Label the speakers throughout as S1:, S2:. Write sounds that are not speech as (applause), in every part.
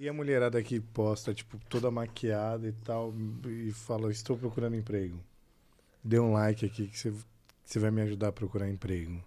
S1: E a mulherada que posta, tipo, toda maquiada e tal, e fala, estou procurando emprego. Dê um like aqui que você, você vai me ajudar a procurar emprego.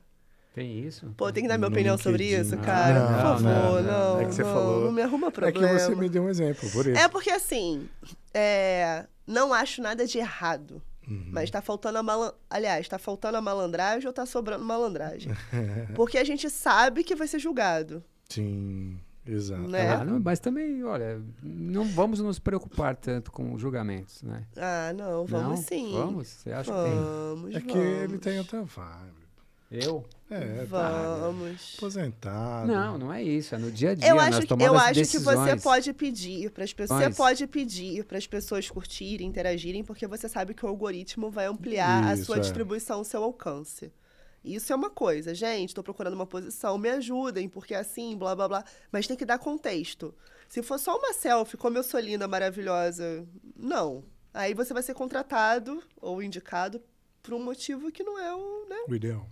S1: Tem isso? Pô, tem que dar minha opinião sobre isso, cara. Não, por favor, não. não, não. é que você não, falou. Não me arruma problema. É que você me deu um exemplo, por isso. É porque assim, é, não acho nada de errado. Uhum. Mas tá faltando a malandragem. Aliás, tá faltando a malandragem ou tá sobrando malandragem? (laughs) porque a gente sabe que vai ser julgado. Sim. Exato. Né? Ah, não, mas também, olha, não vamos nos preocupar tanto com julgamentos, né? Ah, não, vamos não? sim. Vamos? Você acha vamos, que tem? É que ele tem outra vibe. Eu? É, tá, né? vamos. Aposentado. Não, não é isso. É no dia a dia. Eu acho, que, eu acho decisões. que você pode pedir para as pessoas. Você pode pedir para as pessoas curtirem, interagirem, porque você sabe que o algoritmo vai ampliar isso, a sua é. distribuição, o seu alcance. Isso é uma coisa, gente, estou procurando uma posição, me ajudem, porque assim, blá blá blá. Mas tem que dar contexto. Se for só uma selfie, como eu sou linda, maravilhosa, não. Aí você vai ser contratado ou indicado por um motivo que não é o, né? o ideal.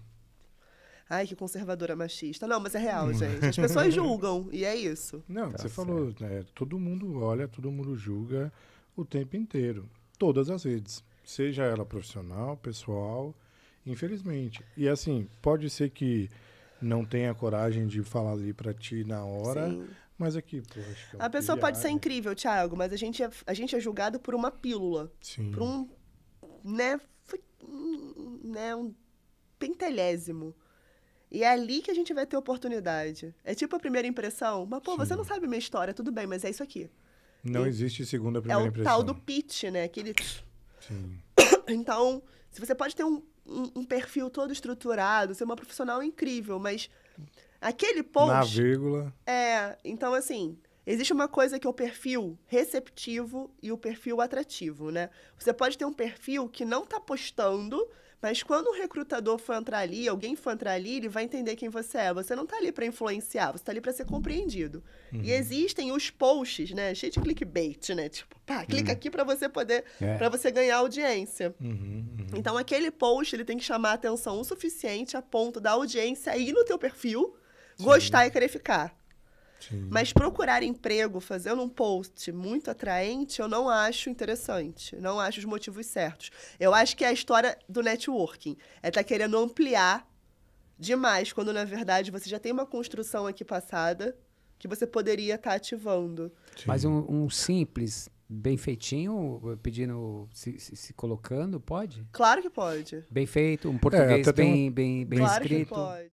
S1: Ai, que conservadora machista. Não, mas é real, hum. gente. As pessoas (laughs) julgam, e é isso. Não, tá você certo. falou, né? Todo mundo olha, todo mundo julga o tempo inteiro. Todas as redes. Seja ela profissional, pessoal, Infelizmente. E assim, pode ser que não tenha coragem de falar ali para ti na hora, Sim. mas aqui, pô, acho que é A pessoa pode ser incrível, Thiago, mas a gente é, a gente é julgado por uma pílula. Sim. Por um, né, né, um pentelésimo. E é ali que a gente vai ter oportunidade. É tipo a primeira impressão, mas pô, Sim. você não sabe minha história, tudo bem, mas é isso aqui. Não e existe segunda primeira impressão. É o impressão. tal do pitch, né? Aquele Sim. Então, se você pode ter um, um, um, perfil todo estruturado, ser uma profissional incrível, mas aquele post. Na vírgula. É, então assim. Existe uma coisa que é o perfil receptivo e o perfil atrativo, né? Você pode ter um perfil que não tá postando, mas quando o recrutador for entrar ali, alguém for entrar ali, ele vai entender quem você é. Você não está ali para influenciar, você está ali para ser compreendido. Uhum. E existem os posts, né? Cheio de clickbait, né? Tipo, pá, clica uhum. aqui para você poder, é. para você ganhar audiência. Uhum, uhum, então aquele post, ele tem que chamar a atenção o suficiente a ponto da audiência ir no teu perfil, Sim. gostar e querer ficar. Mas procurar emprego fazendo um post muito atraente, eu não acho interessante. Não acho os motivos certos. Eu acho que é a história do networking. É estar tá querendo ampliar demais, quando na verdade você já tem uma construção aqui passada que você poderia estar tá ativando. Sim. Mas um, um simples bem feitinho, pedindo, se, se, se, colocando, pode? Claro que pode. Bem feito, um português é, bem, um... bem, bem, bem claro escrito. Que pode.